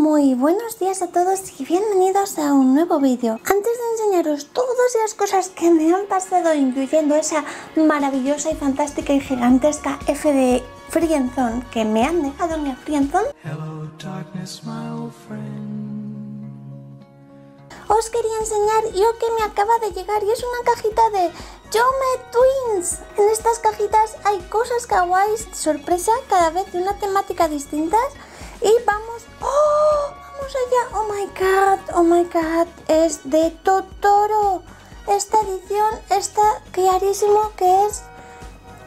Muy buenos días a todos y bienvenidos a un nuevo vídeo. Antes de enseñaros todas las cosas que me han pasado, incluyendo esa maravillosa y fantástica y gigantesca F de Frienzón que me han dejado mi la os quería enseñar yo que me acaba de llegar y es una cajita de Yome Twins. En estas cajitas hay cosas kawaii, sorpresa, cada vez de una temática distinta y vamos, ¡oh! Vamos allá, oh my god, oh my god, es de Totoro. Esta edición está clarísimo que es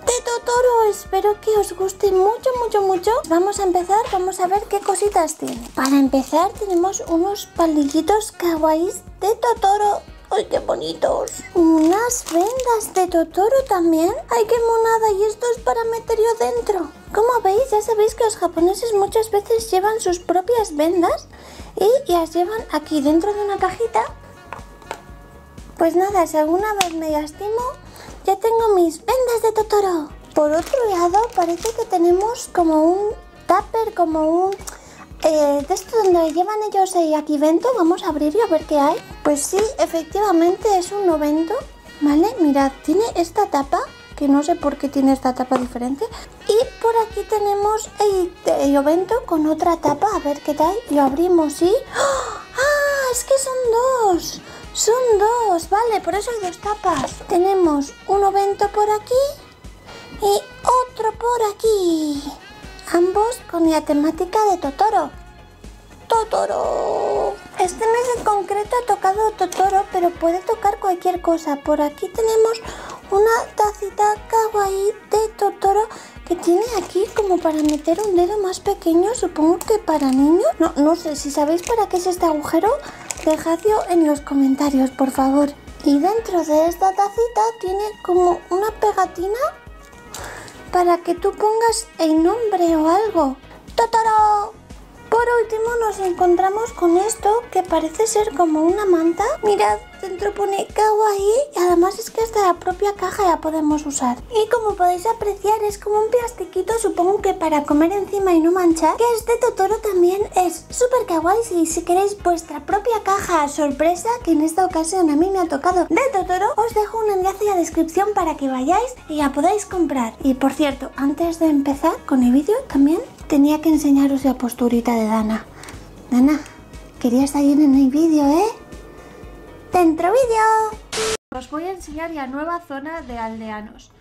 de Totoro. Espero que os guste mucho, mucho, mucho. Vamos a empezar, vamos a ver qué cositas tiene. Para empezar tenemos unos palillitos kawaii de Totoro. ¡Ay, qué bonitos! Unas vendas de Totoro también. ¡Ay, qué monada! Y esto es para meter yo dentro. Como veis, ya sabéis que los japoneses muchas veces llevan sus propias vendas y las llevan aquí dentro de una cajita. Pues nada, si alguna vez me lastimo, ya tengo mis vendas de Totoro. Por otro lado, parece que tenemos como un tupper, como un... Eh, de esto donde llevan ellos aquí vento vamos a abrirlo a ver qué hay. Pues sí, efectivamente es un novento, ¿vale? Mirad, tiene esta tapa que no sé por qué tiene esta tapa diferente. Y por aquí tenemos el ovento con otra tapa, a ver qué tal. Lo abrimos y... ¡Ah! ¡Ah! Es que son dos. Son dos, vale, por eso hay dos tapas. Tenemos un Ovento por aquí y otro por aquí. Ambos con la temática de Totoro. Totoro. Este mes en concreto ha tocado Totoro, pero puede tocar cualquier cosa. Por aquí tenemos una tacita kawaii de Totoro que tiene aquí como para meter un dedo más pequeño, supongo que para niños. No, no sé, si sabéis para qué es este agujero, dejadlo en los comentarios, por favor. Y dentro de esta tacita tiene como una pegatina para que tú pongas el nombre o algo. ¡Totoro! Por último nos encontramos con esto que parece ser como una manta. Mirad, dentro pone kawaii y además es que hasta la propia caja la podemos usar. Y como podéis apreciar es como un plastiquito supongo que para comer encima y no manchar. Que este Totoro también es súper kawaii si, si queréis vuestra propia caja sorpresa que en esta ocasión a mí me ha tocado de Totoro. Os dejo un enlace en la descripción para que vayáis y la podáis comprar. Y por cierto, antes de empezar con el vídeo también tenía que enseñaros la posturita de Dana. Dana, quería salir en el vídeo, ¿eh? ¡Dentro vídeo! Os voy a enseñar la nueva zona de aldeanos.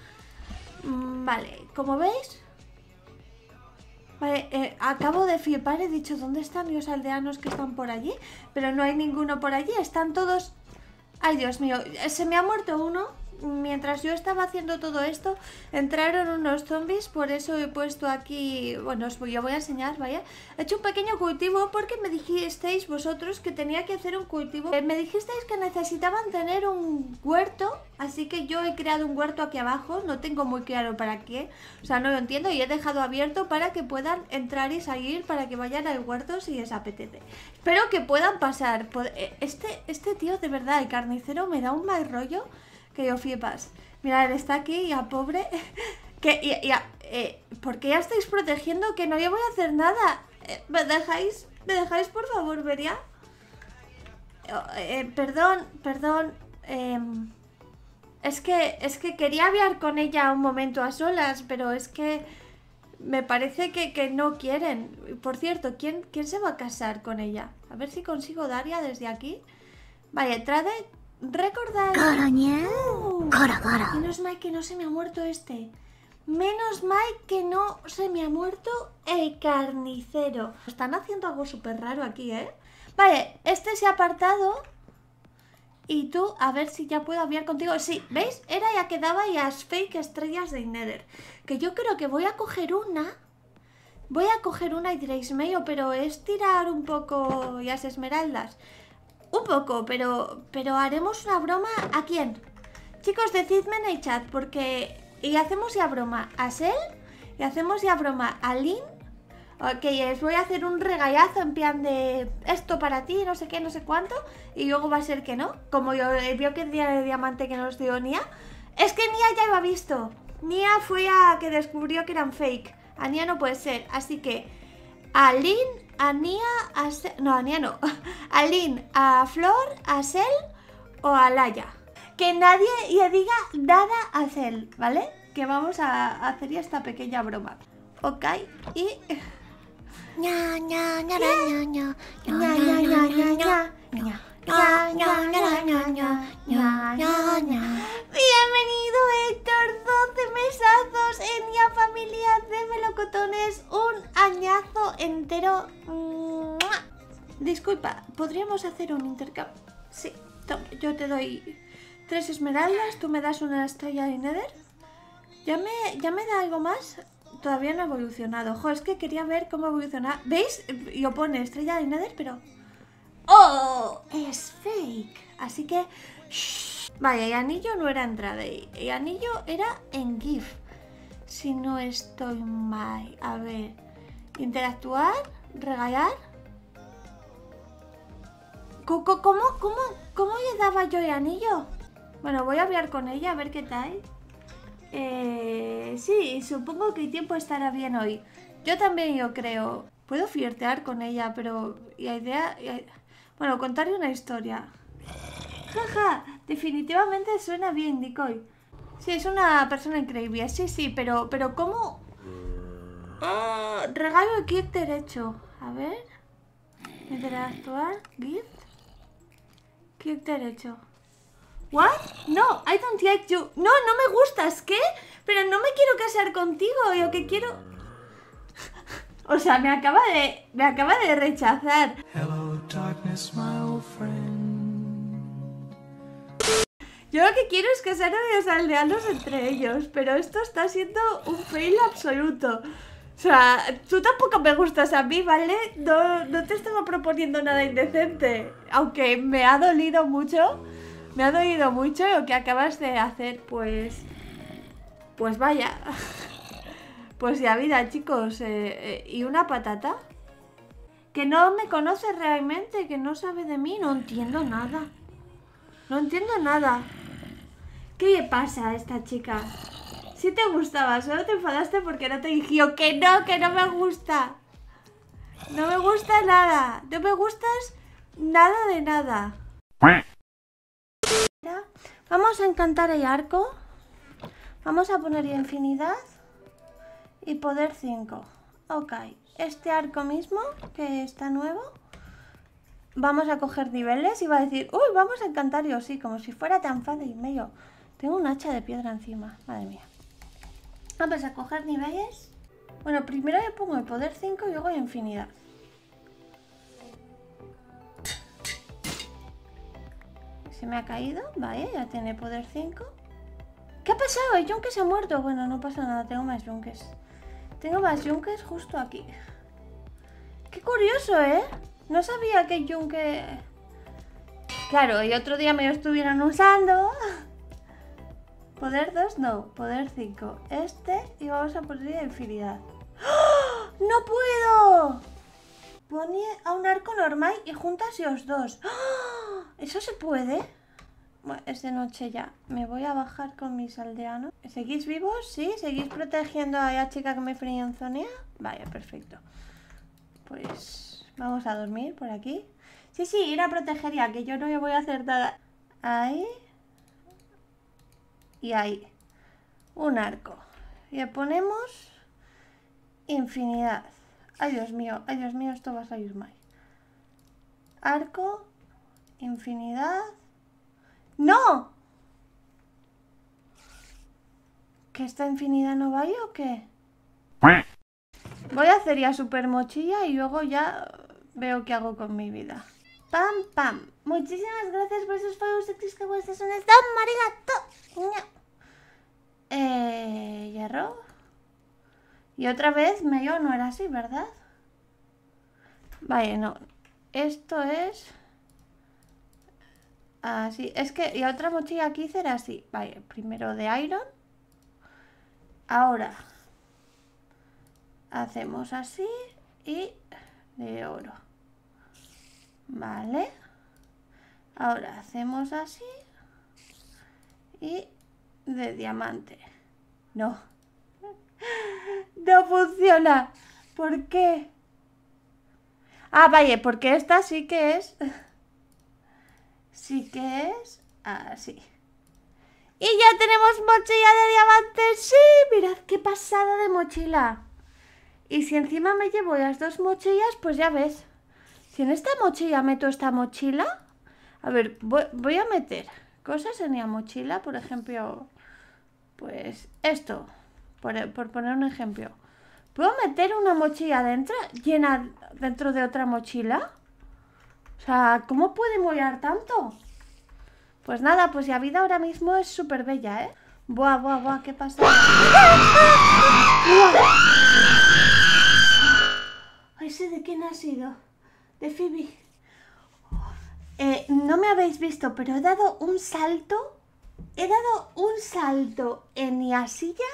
Mm, vale, como veis... Vale, eh, acabo de flipar, he dicho, ¿dónde están los aldeanos que están por allí? Pero no hay ninguno por allí, están todos... Ay, Dios mío, se me ha muerto uno mientras yo estaba haciendo todo esto, entraron unos zombies, por eso he puesto aquí, bueno, os voy, yo voy a enseñar, vaya. He hecho un pequeño cultivo porque me dijisteis vosotros que tenía que hacer un cultivo. Eh, me dijisteis que necesitaban tener un huerto, así que yo he creado un huerto aquí abajo, no tengo muy claro para qué, o sea, no lo entiendo y he dejado abierto para que puedan entrar y salir, para que vayan al huerto si les apetece. Espero que puedan pasar. Eh, este, este tío de verdad, el carnicero, me da un mal rollo que yo flipas. Mirad, está aquí y a pobre. Eh, que, ¿Por qué ya estáis protegiendo? Que no le voy a hacer nada. Eh, ¿Me dejáis? ¿Me dejáis, por favor, Beria? Eh, perdón, perdón. Em, es que es que quería hablar con ella un momento a solas, pero es que me parece que, no quieren. Por cierto, ¿quién, ¿quién se va a casar con ella? A ver si consigo Daria desde aquí. Vale, trae... Recordad... coro. menos mal que no se me ha muerto este. Menos mal que no se me ha muerto el carnicero. Están haciendo algo súper raro aquí, ¿eh? Vale, este se ha apartado. Y tú, a ver si ya puedo hablar contigo. Sí, ¿veis? Era ya quedaba y las fake estrellas de Nether. Que yo creo que voy a coger una... Voy a coger una y diréis, medio, pero es tirar un poco las esmeraldas. Un poco, pero, pero haremos una broma ¿a quién? Chicos, decidme en el chat porque... Y hacemos ya broma a Sel y hacemos ya broma a Lin. Ok, les voy a hacer un regallazo en plan de esto para ti, no sé qué, no sé cuánto. Y luego va a ser que no. Como yo eh, vio que el día de diamante que nos dio Nia. Es que Nia ya lo ha visto. Nia fue a que descubrió que eran fake. A Nia no puede ser. Así que a Lin a Nia, a no, a Nia no, a a Flor, a Sel o a Laia. Que nadie le diga nada a Sel ¿vale? Que vamos a hacer ya esta pequeña broma. Ok, y... hacer un intercambio. Sí, yo te doy tres esmeraldas, tú me das una estrella de Nether. ¿Ya me, ya me da algo más? Todavía no ha evolucionado. Ojo, es que quería ver cómo evoluciona. ¿Veis? Yo pone estrella de Nether, pero... ¡Oh! Es fake. Así que... vaya, y anillo no era entrada. Y anillo era en GIF. Si no estoy mal. A ver. Interactuar. Regalar. ¿Cómo, cómo, cómo, le daba yo el anillo? Bueno, voy a hablar con ella a ver qué tal. Eh, sí, supongo que el tiempo estará bien hoy. Yo también, yo creo. Puedo flirtear con ella, pero la idea... Eh, bueno, contarle una historia. Jaja, definitivamente suena bien, Nicoy. Sí, es una persona increíble, sí, sí, pero, pero ¿cómo...? Ah, regalo el kit derecho. A ver. Interactuar, GIF derecho. What? No, I don't like you. No, no me gustas, ¿qué? Pero no me quiero casar contigo, yo que quiero... o sea, me acaba de... me acaba de rechazar. Yo lo que quiero es casar a los aldeanos entre ellos, pero esto está siendo un fail absoluto. O sea, tú tampoco me gustas a mí, ¿vale? No, te estaba proponiendo nada indecente. Aunque me ha dolido mucho. Me ha dolido mucho lo que acabas de hacer, pues... Pues vaya. Pues ya vida, chicos. Eh, eh, ¿Y una patata? Que no me conoce realmente, que no sabe de mí. No entiendo nada. No entiendo nada. ¿Qué le pasa a esta chica? Si te gustaba, solo te enfadaste porque no te dije que no, que no me gusta. No me gusta nada. No me gustas nada de nada. Vamos a encantar el arco. Vamos a poner infinidad y poder 5. Ok, este arco mismo, que está nuevo, vamos a coger niveles y va a decir, uy, vamos a encantar yo, sí, como si fuera tan fácil, medio. Tengo un hacha de piedra encima, madre mía. Vamos a coger niveles. Bueno, primero le pongo el poder 5 y luego la infinidad. Se me ha caído, vale, ya tiene poder 5. ¿Qué ha pasado? ¿El yunque se ha muerto? Bueno, no pasa nada, tengo más yunques. Tengo más yunques justo aquí. Qué curioso, ¿eh? No sabía que el yunque... Claro, y otro día me lo estuvieran usando. Poder 2 no, poder 5. Este y vamos a poner infinidad. ¡Oh! ¡No puedo! Pone a un arco normal y juntas y dos. ¡Oh! ¿Eso se puede? Bueno, es de noche ya. Me voy a bajar con mis aldeanos. ¿Seguís vivos? ¿Sí? ¿Seguís protegiendo a la chica que me Zonia? Vaya, perfecto. Pues vamos a dormir por aquí. Sí, sí, ir a proteger ya, que yo no le voy a hacer nada. Ahí y ahí, un arco. Le ponemos infinidad. Ay, Dios mío, ay, Dios mío, esto va a salir mal. Arco, infinidad. ¡No! ¿Que esta infinidad no va y o qué? Voy a hacer ya super mochilla y luego ya veo qué hago con mi vida. ¡Pam, pam! Muchísimas gracias por esos follows, que vuestras son tan Y otra vez me yo no era así, ¿verdad? Vaya, no. Esto es... Así. Es que y otra mochila aquí será así. Vale, primero de iron. Ahora. Hacemos así y de oro. Vale. Ahora hacemos así y de diamante. No. No funciona. ¿Por qué? Ah, vaya, porque esta sí que es... Sí que es... Así. Ah, y ya tenemos mochila de diamantes. Sí, mirad qué pasada de mochila. Y si encima me llevo las dos mochillas, pues ya ves. Si en esta mochila meto esta mochila... A ver, voy, a meter cosas en mi mochila, por ejemplo... Pues esto. Eh, por, poner un ejemplo. ¿Puedo meter una mochila dentro, llena dentro de otra mochila? O sea, ¿cómo puede mollar tanto? Pues nada, pues la vida ahora mismo es súper bella, ¿eh? Buah, buah, buah, ¿qué pasa? Ay, sé de quién ha sido. De Phoebe. Eh, no me habéis visto, pero he dado un salto. He dado un salto en mi silla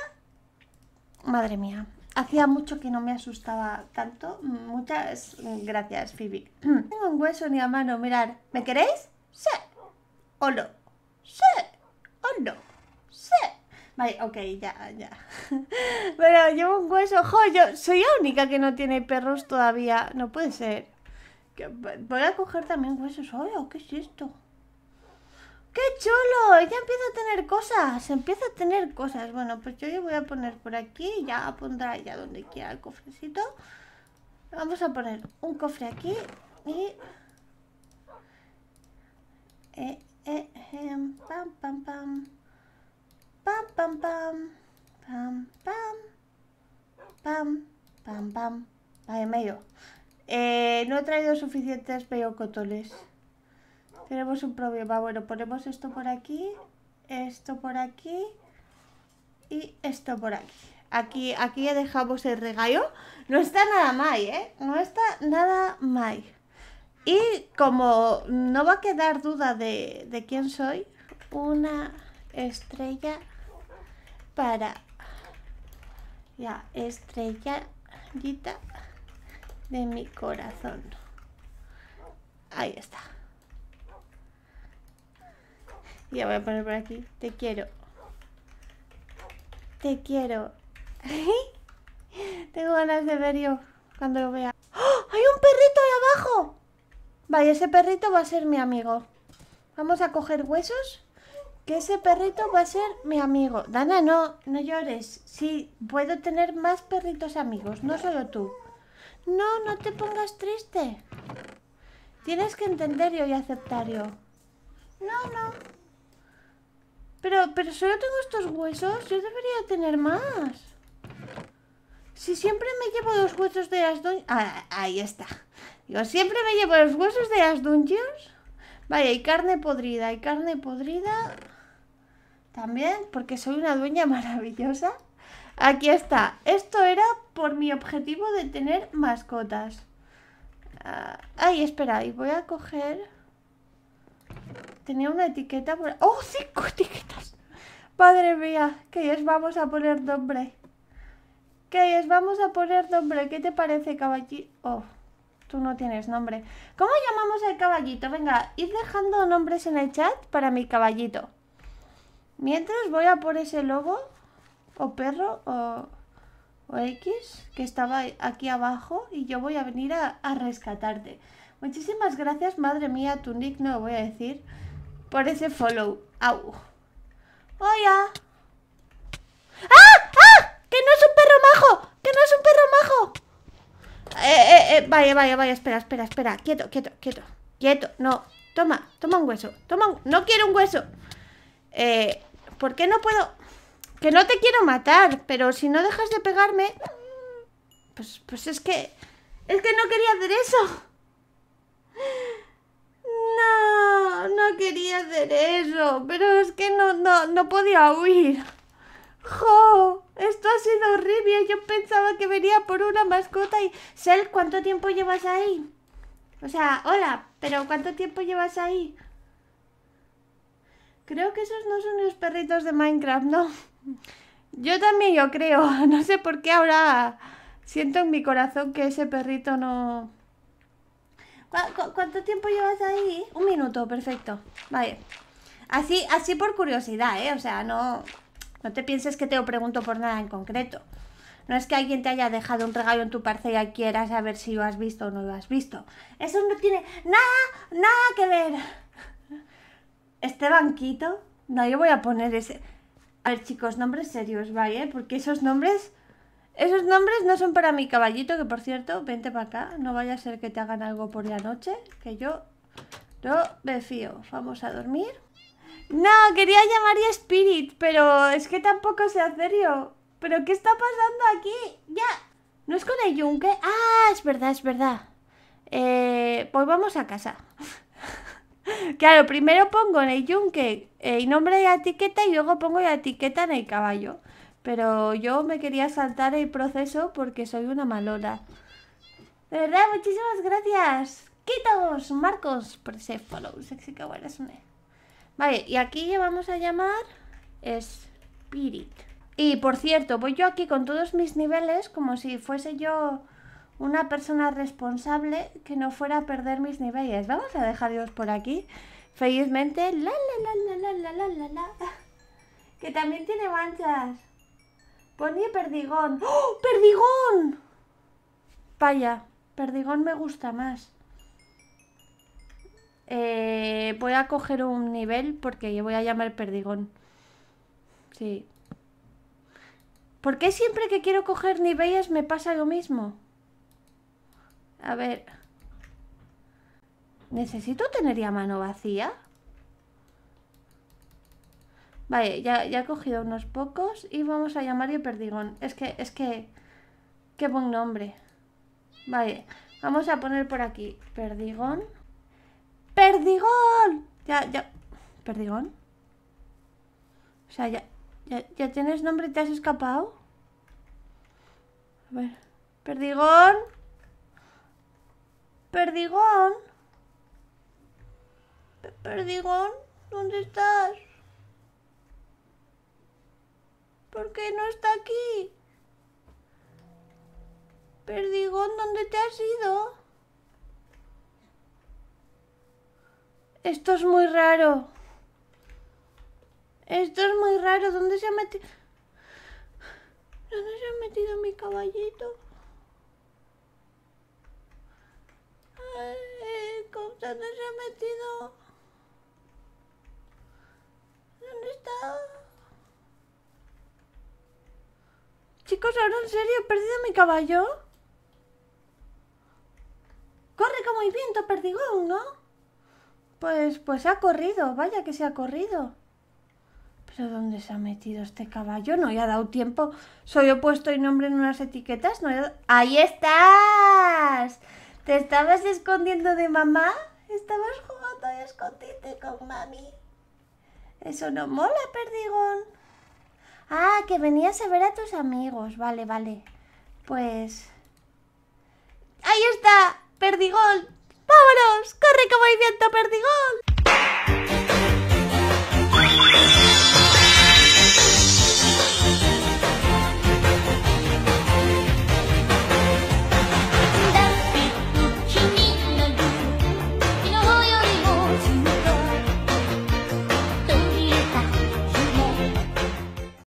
madre mía, hacía mucho que no me asustaba tanto. Muchas gracias, Phoebe. Tengo un hueso ni a mano, mirar. ¿Me queréis? Sí. ¿O no? Sí. ¿O no? Sí. Vale, ok, ya, ya. Bueno, llevo un hueso. Jo, soy la única que no tiene perros todavía. No puede ser. Voy a coger también huesos hoy, qué es esto? ¡Qué chulo! Ya empieza a tener cosas, empieza a tener cosas. Bueno, pues yo le voy a poner por aquí, ya pondrá ya donde quiera el cofrecito. Vamos a poner un cofre aquí y... Eh, eh, eh pam, pam, pam. Pam, pam, pam. Pam, pam. Pam, pam, pam. medio. Eh, no he traído suficientes peocotoles tenemos un problema. Bueno, ponemos esto por aquí, esto por aquí y esto por aquí. Aquí, aquí ya dejamos el regalo No está nada mal, ¿eh? No está nada mal. Y como no va a quedar duda de, de quién soy, una estrella para... Ya, estrellita de mi corazón. Ahí está. Ya voy a poner por aquí. Te quiero. Te quiero. Tengo ganas de ver yo cuando lo vea. ¡Oh! ¡Hay un perrito ahí abajo! Vaya, ese perrito va a ser mi amigo. Vamos a coger huesos. Que ese perrito va a ser mi amigo. Dana, no, no llores. Sí, puedo tener más perritos amigos, no solo tú. No, no te pongas triste. Tienes que entender yo y aceptar yo. No, no. Pero, pero solo tengo estos huesos. Yo debería tener más. Si siempre me llevo los huesos de las ah, ahí está. digo siempre me llevo los huesos de las dungeons. Vaya, y carne podrida, y carne podrida. También, porque soy una dueña maravillosa. Aquí está. Esto era por mi objetivo de tener mascotas. Ahí, ay, espera, y voy a coger tenía una etiqueta por... ¡Oh, cinco etiquetas! Madre mía, ¿Qué es? vamos a poner nombre. ¿Qué es? vamos a poner nombre. ¿Qué te parece, caballito? Oh, tú no tienes nombre. ¿Cómo llamamos al caballito? Venga, ir dejando nombres en el chat para mi caballito. Mientras voy a por ese lobo o perro o, o X que estaba aquí abajo y yo voy a venir a, a rescatarte. Muchísimas gracias, madre mía, tu nick no lo voy a decir por follow. Au. Hola. ¡Ah! ¡Ah! ¡Que no es un perro majo! ¡Que no es un perro majo! Eh, eh, eh, vaya, vaya, vaya, espera, espera, espera. Quieto, quieto, quieto. Quieto, no. Toma, toma un hueso. Toma un... No quiero un hueso. Eh, ¿por qué no puedo...? Que no te quiero matar, pero si no dejas de pegarme... Pues, pues es que... Es que no quería hacer eso. No, no quería hacer eso, pero es que no, no, podía huir. ¡Jo! Esto ha sido horrible. Yo pensaba que venía por una mascota y... Sel, ¿cuánto tiempo llevas ahí? O sea, hola, pero ¿cuánto tiempo llevas ahí? Creo que esos no son los perritos de Minecraft, ¿no? Yo también, yo creo. No sé por qué ahora siento en mi corazón que ese perrito no cuánto tiempo llevas ahí? Un minuto, perfecto. Vale. Así, así por curiosidad, ¿eh? O sea, no, no te pienses que te lo pregunto por nada en concreto. No es que alguien te haya dejado un regalo en tu parcela y quieras saber si lo has visto o no lo has visto. Eso no tiene nada, nada que ver. Este banquito, no, yo voy a poner ese... A ver, chicos, nombres serios, ¿vale? Porque esos nombres esos nombres no son para mi caballito, que por cierto, vente para acá. No vaya a ser que te hagan algo por la noche, que yo no me fío. Vamos a dormir. No, quería llamar a Spirit, pero es que tampoco sea serio. ¿Pero qué está pasando aquí? Ya. ¿No es con el yunque? Ah, es verdad, es verdad. Eh, pues vamos a casa. claro, primero pongo en el yunque el eh, nombre de etiqueta y luego pongo la etiqueta en el caballo. Pero yo me quería saltar el proceso porque soy una malola. De verdad, muchísimas gracias. Quitos, Marcos, por ese follow. Sexy que Vale, y aquí vamos a llamar Spirit. Y por cierto, voy yo aquí con todos mis niveles como si fuese yo una persona responsable que no fuera a perder mis niveles. Vamos a dejarlos por aquí. Felizmente, la la la la la la la la. Que también tiene manchas. Ponía perdigón. ¡Oh, perdigón! Vaya, perdigón me gusta más. Eh, voy a coger un nivel porque yo voy a llamar perdigón. Sí. ¿Por qué siempre que quiero coger niveles me pasa lo mismo? A ver. ¿Necesito tener ya mano vacía? Vale, ya, ya he cogido unos pocos y vamos a llamar perdigón. Es que, es que... Qué buen nombre. Vale, vamos a poner por aquí. Perdigón. ¡Perdigón! Ya, ya... ¿Perdigón? O sea, ya... ¿Ya, ya tienes nombre y te has escapado? A ver... Perdigón. Perdigón. Perdigón, ¿dónde estás? ¿Por qué no está aquí? Perdigón, ¿dónde te has ido? Esto es muy raro. Esto es muy raro. ¿Dónde se ha metido? ¿Dónde se ha metido mi caballito? ¿Dónde se ha metido? chicos, ahora en serio, he perdido mi caballo. Corre como el viento, perdigón, ¿no? Pues, pues ha corrido, vaya que se ha corrido. ¿Pero dónde se ha metido este caballo? No le ha dado tiempo. Soy opuesto y nombre en unas etiquetas. No ¡Ahí estás! ¿Te estabas escondiendo de mamá? Estabas jugando a escondite con mami. Eso no mola, perdigón. Ah, que venías a ver a tus amigos. Vale, vale. Pues... ¡Ahí está! perdigón, ¡Vámonos! ¡Corre como viento, perdigón.